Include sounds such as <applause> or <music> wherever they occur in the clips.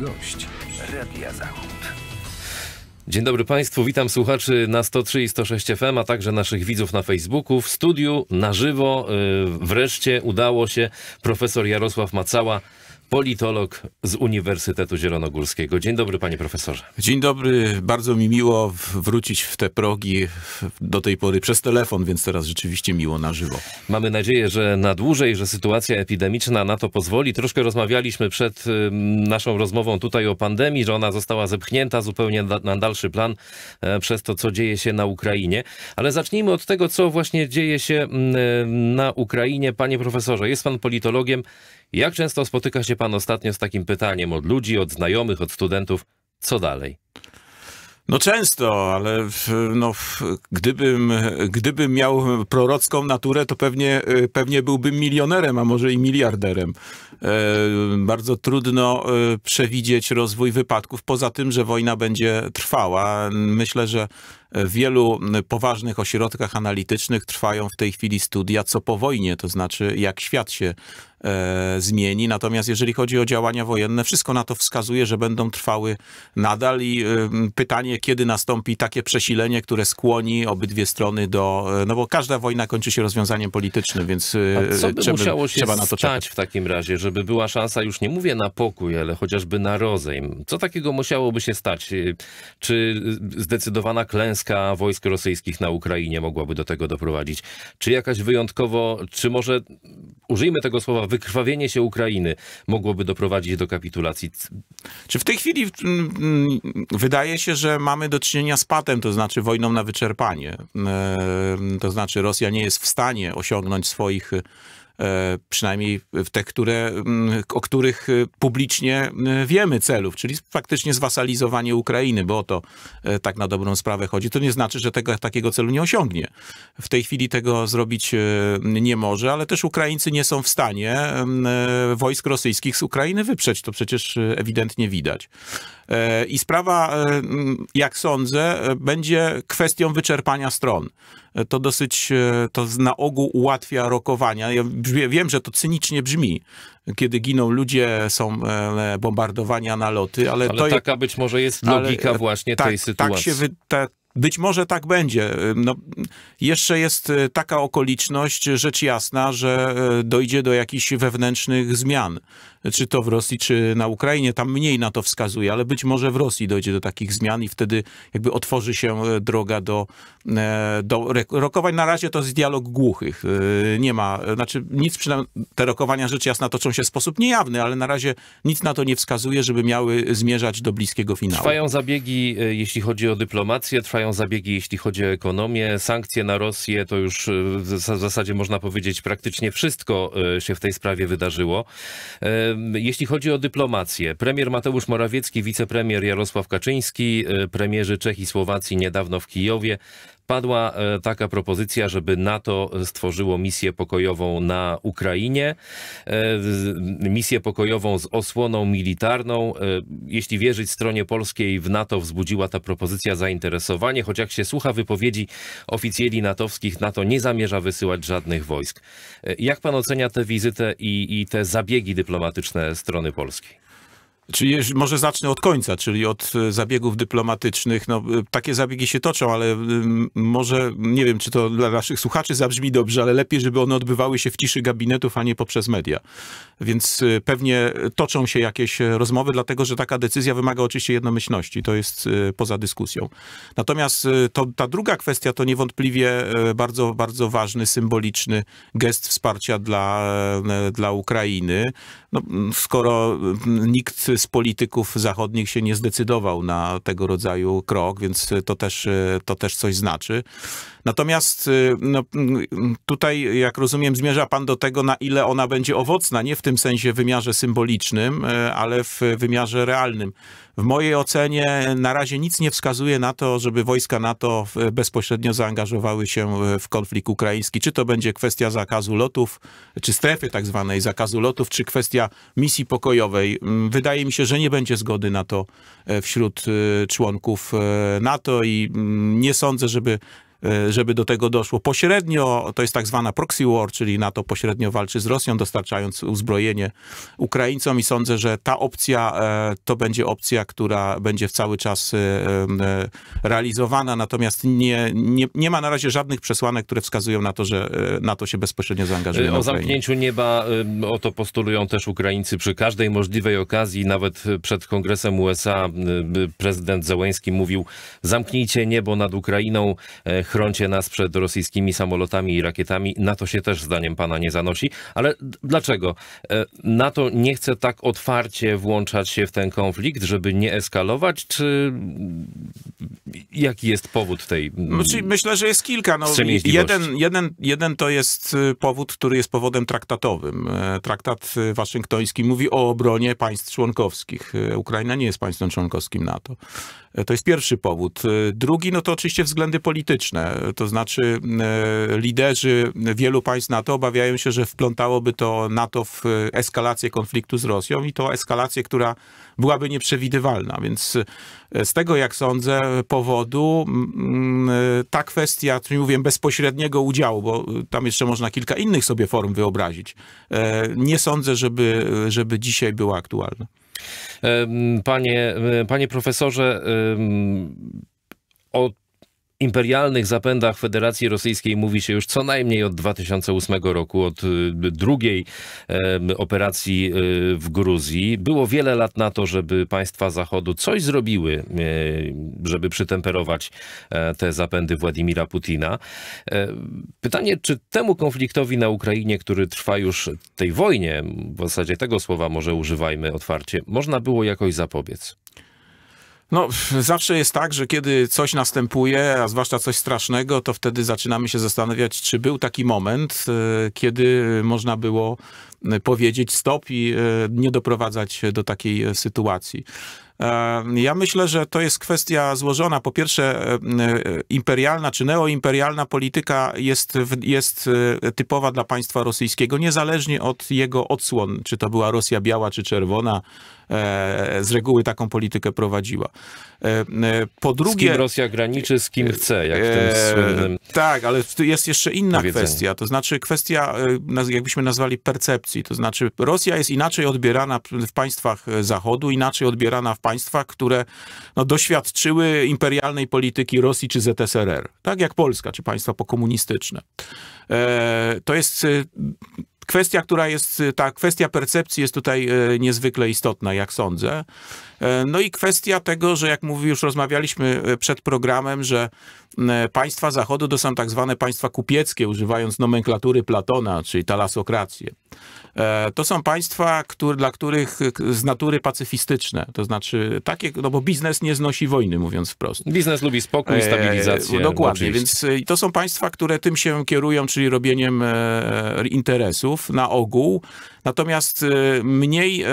gość Radia Zachód. Dzień dobry Państwu, witam słuchaczy na 103 i 106 FM, a także naszych widzów na Facebooku. W studiu na żywo y, wreszcie udało się profesor Jarosław Macała politolog z Uniwersytetu Zielonogórskiego. Dzień dobry, panie profesorze. Dzień dobry, bardzo mi miło wrócić w te progi do tej pory przez telefon, więc teraz rzeczywiście miło na żywo. Mamy nadzieję, że na dłużej, że sytuacja epidemiczna na to pozwoli. Troszkę rozmawialiśmy przed naszą rozmową tutaj o pandemii, że ona została zepchnięta zupełnie na dalszy plan e, przez to, co dzieje się na Ukrainie. Ale zacznijmy od tego, co właśnie dzieje się mm, e, na Ukrainie. Panie profesorze, jest pan politologiem. Jak często spotyka się pan ostatnio z takim pytaniem od ludzi, od znajomych, od studentów, co dalej? No często, ale no, gdybym, gdybym miał prorocką naturę, to pewnie, y, pewnie byłbym milionerem, a może i miliarderem. E, bardzo trudno y, przewidzieć rozwój wypadków, poza tym, że wojna będzie trwała. Myślę, że w wielu poważnych ośrodkach analitycznych trwają w tej chwili studia, co po wojnie, to znaczy jak świat się e, zmieni. Natomiast jeżeli chodzi o działania wojenne, wszystko na to wskazuje, że będą trwały nadal i e, pytanie, kiedy nastąpi takie przesilenie, które skłoni obydwie strony do... E, no bo każda wojna kończy się rozwiązaniem politycznym, więc e, co by trzeba, musiało się trzeba na to czekać. w takim razie, żeby była szansa, już nie mówię na pokój, ale chociażby na rozejm. Co takiego musiałoby się stać? E, czy e, zdecydowana klęska wojsk rosyjskich na Ukrainie mogłaby do tego doprowadzić? Czy jakaś wyjątkowo, czy może użyjmy tego słowa, wykrwawienie się Ukrainy mogłoby doprowadzić do kapitulacji? Czy w tej chwili mm, mm, wydaje się, że mamy do czynienia z patem, to znaczy wojną na wyczerpanie? E, to znaczy Rosja nie jest w stanie osiągnąć swoich E, przynajmniej w te, które, mm, o których e, publicznie e, wiemy celów, czyli faktycznie zwasalizowanie Ukrainy, bo o to tak na dobrą sprawę chodzi. To nie znaczy, że tego, takiego celu nie osiągnie. W tej chwili tego zrobić nie może, ale też Ukraińcy nie są w stanie mm, wojsk rosyjskich z Ukrainy wyprzeć. To przecież ewidentnie widać. I sprawa, jak sądzę, będzie kwestią wyczerpania stron to dosyć, e, to na ogół ułatwia rokowania. Ja wiem, że to cynicznie brzmi, kiedy giną ludzie, są e, e, bombardowania naloty, ale, ale to... taka być może jest logika ale, właśnie tak, tej sytuacji. Tak się wy... Ta... Być może tak będzie. No, jeszcze jest taka okoliczność, rzecz jasna, że dojdzie do jakichś wewnętrznych zmian czy to w Rosji, czy na Ukrainie. Tam mniej na to wskazuje, ale być może w Rosji dojdzie do takich zmian i wtedy jakby otworzy się e, droga do, e, do rokowań. Na razie to jest dialog głuchych. E, nie ma, znaczy nic przynajmniej, te rokowania rzecz jasna toczą się w sposób niejawny, ale na razie nic na to nie wskazuje, żeby miały zmierzać do bliskiego finału. Trwają zabiegi, jeśli chodzi o dyplomację, trwają zabiegi, jeśli chodzi o ekonomię. Sankcje na Rosję to już w zasadzie można powiedzieć praktycznie wszystko się w tej sprawie wydarzyło. Jeśli chodzi o dyplomację, premier Mateusz Morawiecki, wicepremier Jarosław Kaczyński, y, premierzy Czech i Słowacji niedawno w Kijowie Padła e, taka propozycja, żeby NATO stworzyło misję pokojową na Ukrainie, e, misję pokojową z osłoną militarną. E, jeśli wierzyć stronie polskiej, w NATO wzbudziła ta propozycja zainteresowanie, choć jak się słucha wypowiedzi oficjeli natowskich, NATO nie zamierza wysyłać żadnych wojsk. Jak pan ocenia tę wizytę i, i te zabiegi dyplomatyczne strony polskiej? Czyli może zacznę od końca, czyli od e, zabiegów dyplomatycznych. No, e, takie zabiegi się toczą, ale może nie wiem, czy to dla naszych słuchaczy zabrzmi dobrze, ale lepiej, żeby one odbywały się w ciszy gabinetów, a nie poprzez media. Więc e, pewnie toczą się jakieś rozmowy, dlatego że taka decyzja wymaga oczywiście jednomyślności. To jest poza dyskusją. Natomiast to, ta druga kwestia to niewątpliwie bardzo, bardzo ważny, symboliczny gest wsparcia dla, dla Ukrainy no, mm, skoro mm, nikt z polityków zachodnich się nie zdecydował na tego rodzaju krok, więc to też, e, to też coś znaczy. Natomiast e, no, mm, tutaj, jak rozumiem, zmierza pan do tego, na ile ona będzie owocna, nie w tym sensie wymiarze symbolicznym, e, ale w wymiarze realnym. W mojej ocenie na razie nic nie wskazuje na to, żeby wojska NATO bezpośrednio zaangażowały się w konflikt ukraiński. Czy to będzie kwestia zakazu lotów, czy strefy tak zwanej zakazu lotów, czy kwestia misji pokojowej. Mm, wydaje mi się, że nie będzie zgody na to e, wśród e, członków e, NATO i mm, nie sądzę, żeby E, żeby do tego doszło. Pośrednio, to jest tak zwana proxy war, czyli NATO pośrednio walczy z Rosją, dostarczając uzbrojenie Ukraińcom i sądzę, że ta opcja e, to będzie opcja, która będzie cały czas e, realizowana, natomiast nie, nie, nie ma na razie żadnych przesłanek, które wskazują na to, że NATO się bezpośrednio zaangażuje. O zamknięciu nieba o to postulują też Ukraińcy przy każdej możliwej okazji, nawet przed Kongresem USA prezydent Zełęński mówił zamknijcie niebo nad Ukrainą, chroncie nas przed rosyjskimi samolotami i rakietami. NATO się też zdaniem pana nie zanosi. Ale dlaczego? E, NATO nie chce tak otwarcie włączać się w ten konflikt, żeby nie eskalować? Czy jaki jest powód tej no, Myślę, że jest kilka. No, jeden, jeden, jeden to jest y, powód, który jest powodem traktatowym. E, traktat y, waszyngtoński mówi o obronie państw członkowskich. E, Ukraina nie jest państwem członkowskim NATO. To jest pierwszy powód. Drugi, no to oczywiście względy polityczne, to znaczy e, liderzy wielu państw NATO obawiają się, że wplątałoby to NATO w eskalację konfliktu z Rosją i to eskalację, która byłaby nieprzewidywalna, więc e, z tego, jak sądzę, powodu e, ta kwestia, czyli mówię, bezpośredniego udziału, bo tam jeszcze można kilka innych sobie form wyobrazić, nie sądzę, żeby, żeby dzisiaj była aktualna. Panie, e, panie profesorze, od imperialnych zapędach Federacji Rosyjskiej mówi się już co najmniej od 2008 roku, od y, drugiej operacji y, w Gruzji. Było wiele lat na to, żeby państwa Zachodu coś zrobiły, y, żeby przytemperować e, te zapędy Władimira Putina. E, pytanie, czy temu konfliktowi na Ukrainie, który trwa już tej wojnie, w zasadzie tego słowa może używajmy otwarcie, można było jakoś zapobiec? No, zawsze jest tak, że kiedy coś następuje, a zwłaszcza coś strasznego, to wtedy zaczynamy się zastanawiać, czy był taki moment, e, kiedy można było e, powiedzieć stop i e, nie doprowadzać do takiej sytuacji. Ja myślę, że to jest kwestia złożona. Po pierwsze, e, imperialna czy neoimperialna polityka jest, jest e, typowa dla państwa rosyjskiego, niezależnie od jego odsłon, czy to była Rosja biała czy czerwona, e, z reguły taką politykę prowadziła. Po drugie... Z kim Rosja graniczy, z kim chce, jak w tym słynnym... Tak, ale jest jeszcze inna kwestia, to znaczy kwestia, jakbyśmy nazwali percepcji, to znaczy Rosja jest inaczej odbierana w państwach Zachodu, inaczej odbierana w Państwa, które no, doświadczyły imperialnej polityki Rosji czy ZSRR, tak jak Polska czy państwa pokomunistyczne. E, to jest e, kwestia, która jest, e, ta kwestia percepcji jest tutaj e, niezwykle istotna, jak sądzę. E, no i kwestia tego, że jak mówi, już rozmawialiśmy e, przed programem, że e, państwa Zachodu to są tak zwane państwa kupieckie, używając nomenklatury Platona, czyli talasokrację. To są państwa, które dla których z natury pacyfistyczne, to znaczy takie, no bo biznes nie znosi wojny, mówiąc wprost. Biznes lubi spokój, stabilizację. E, dokładnie, więc to są państwa, które tym się kierują, czyli robieniem interesów na ogół, natomiast mniej,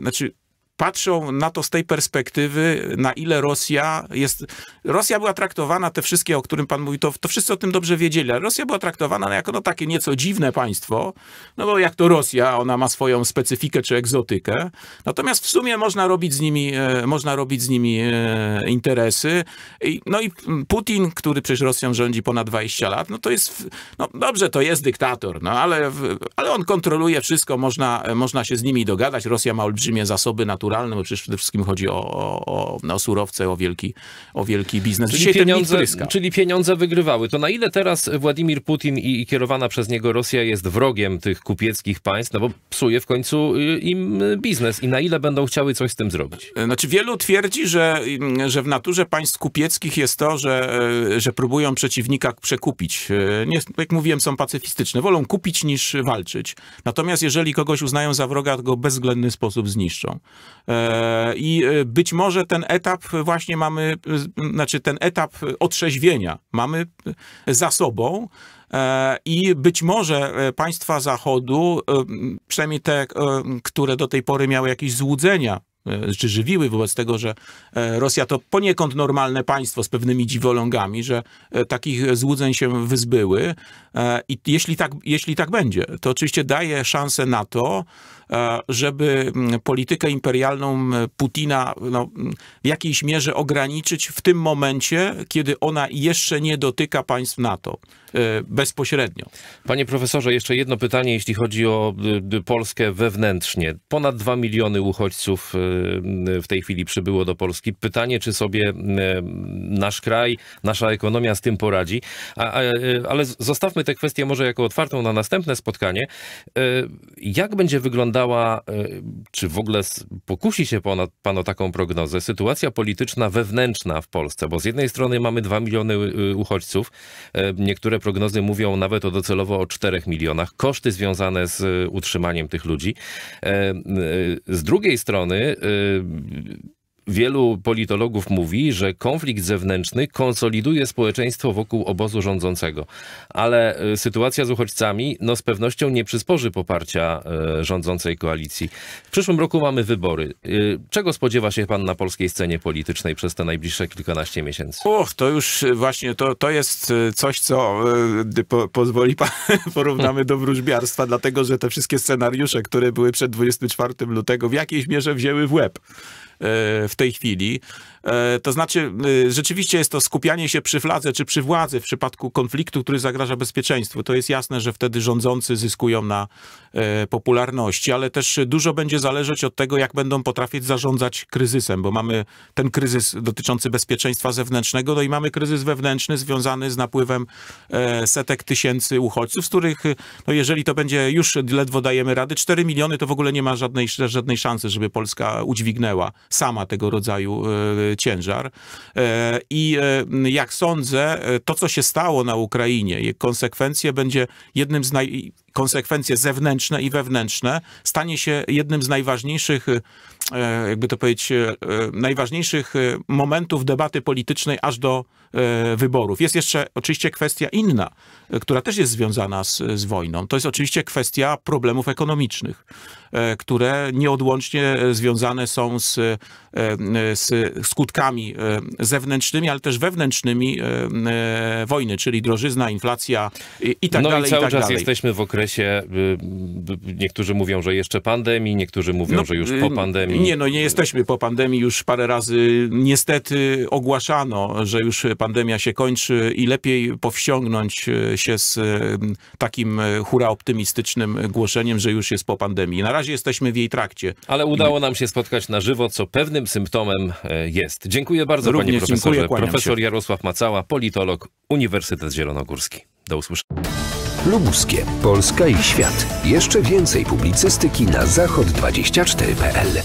znaczy patrzą na to z tej perspektywy, na ile Rosja jest... Rosja była traktowana, te wszystkie, o którym pan mówi, to, to wszyscy o tym dobrze wiedzieli, ale Rosja była traktowana no jako no, takie nieco dziwne państwo, no bo jak to Rosja, ona ma swoją specyfikę czy egzotykę, natomiast w sumie można robić z nimi, e, można robić z nimi e, interesy. I, no i Putin, który przecież Rosją rządzi ponad 20 lat, no to jest, no dobrze, to jest dyktator, no ale, ale on kontroluje wszystko, można, e, można się z nimi dogadać, Rosja ma olbrzymie zasoby naturalne, naturalne, bo przecież przede wszystkim chodzi o, o, o surowce, o wielki, o wielki biznes. Czyli pieniądze, czyli pieniądze wygrywały. To na ile teraz Władimir Putin i, i kierowana przez niego Rosja jest wrogiem tych kupieckich państw, no bo psuje w końcu y, im biznes i na ile będą chciały coś z tym zrobić? Znaczy wielu twierdzi, że, mm, że w naturze państw kupieckich jest to, że, e, że próbują przeciwnika przekupić. E, nie, jak mówiłem, są pacyfistyczne. Wolą kupić niż walczyć. Natomiast jeżeli kogoś uznają za wroga, to go bezwzględny sposób zniszczą. E, I e, być może ten etap właśnie mamy, znaczy ten etap otrzeźwienia mamy za sobą. E, I być może państwa Zachodu, przynajmniej te, które do tej pory miały jakieś złudzenia, czy żywiły wobec tego, że Rosja to poniekąd normalne państwo z pewnymi dziwolągami, że takich złudzeń się wyzbyły. I jeśli tak, jeśli tak będzie, to oczywiście daje szansę na to, E, żeby mm, politykę imperialną Putina no, w jakiejś mierze ograniczyć w tym momencie, kiedy ona jeszcze nie dotyka państw NATO e, bezpośrednio. Panie profesorze, jeszcze jedno pytanie, jeśli chodzi o Polskę wewnętrznie. Ponad dwa miliony uchodźców e, w tej chwili przybyło do Polski. Pytanie, czy sobie nasz kraj, nasza ekonomia z tym poradzi. ale zostawmy tę kwestię może jako otwartą na następne spotkanie. Jak będzie wyglądać wyglądała, e, czy w ogóle pokusi się pan, o taką prognozę, sytuacja polityczna wewnętrzna w Polsce? Bo z jednej strony mamy 2 miliony y, y, uchodźców, e, niektóre prognozy mówią nawet o docelowo o 4 milionach, koszty związane z e, utrzymaniem tych ludzi. Z drugiej strony Wielu politologów mówi, że konflikt zewnętrzny konsoliduje społeczeństwo wokół obozu rządzącego, ale e, sytuacja z uchodźcami no, z pewnością nie przysporzy poparcia e, rządzącej koalicji. W przyszłym roku mamy wybory. E, czego spodziewa się pan na polskiej scenie politycznej przez te najbliższe kilkanaście miesięcy? Och, to już właśnie to, to jest coś, co po, pozwoli pan, <laughs> porównamy do wróżbiarstwa, dlatego że te wszystkie scenariusze, które były przed 24 lutego, w jakiejś mierze wzięły w łeb w tej chwili. E, to znaczy, e, rzeczywiście jest to skupianie się przy fladze czy przy władzy w przypadku konfliktu, który zagraża bezpieczeństwu. To jest jasne, że wtedy rządzący zyskują na e, popularności, ale też dużo będzie zależeć od tego, jak będą potrafić zarządzać kryzysem, bo mamy ten kryzys dotyczący bezpieczeństwa zewnętrznego, no i mamy kryzys wewnętrzny związany z napływem setek tysięcy uchodźców, z których, no jeżeli to będzie już ledwo dajemy rady, 4 miliony to w ogóle nie ma żadnej, żadnej szansy, żeby Polska udźwignęła sama tego rodzaju ciężar. E, I e, jak sądzę, e, to co się stało na Ukrainie, konsekwencje będzie jednym z naj... konsekwencje zewnętrzne i wewnętrzne stanie się jednym z najważniejszych, jakby to powiedzieć, najważniejszych momentów debaty politycznej aż do E, wyborów. Jest jeszcze oczywiście kwestia inna, e, która też jest związana z, z wojną. To jest oczywiście kwestia problemów ekonomicznych, e, które nieodłącznie związane są z, z skutkami zewnętrznymi, ale też wewnętrznymi wojny, czyli drożyzna, inflacja i tak no dalej. No i cały i tak czas dalej. jesteśmy w okresie, y, y, y, niektórzy mówią, że jeszcze pandemii, niektórzy mówią, no, że już po pandemii. Nie, no nie jesteśmy po pandemii, już parę razy niestety ogłaszano, że już pandemia się kończy i lepiej powściągnąć e, się z e, takim e, hura optymistycznym głoszeniem, że już jest po pandemii. Na razie jesteśmy w jej trakcie. Ale udało I... nam się spotkać na żywo, co pewnym symptomem jest. Dziękuję bardzo Również panie profesorze. Dziękuję, Profesor się. Jarosław Macała, politolog, Uniwersytet Zielonogórski. Do usłyszenia. Lubuskie, Polska i świat. Jeszcze więcej publicystyki na zachod24.pl.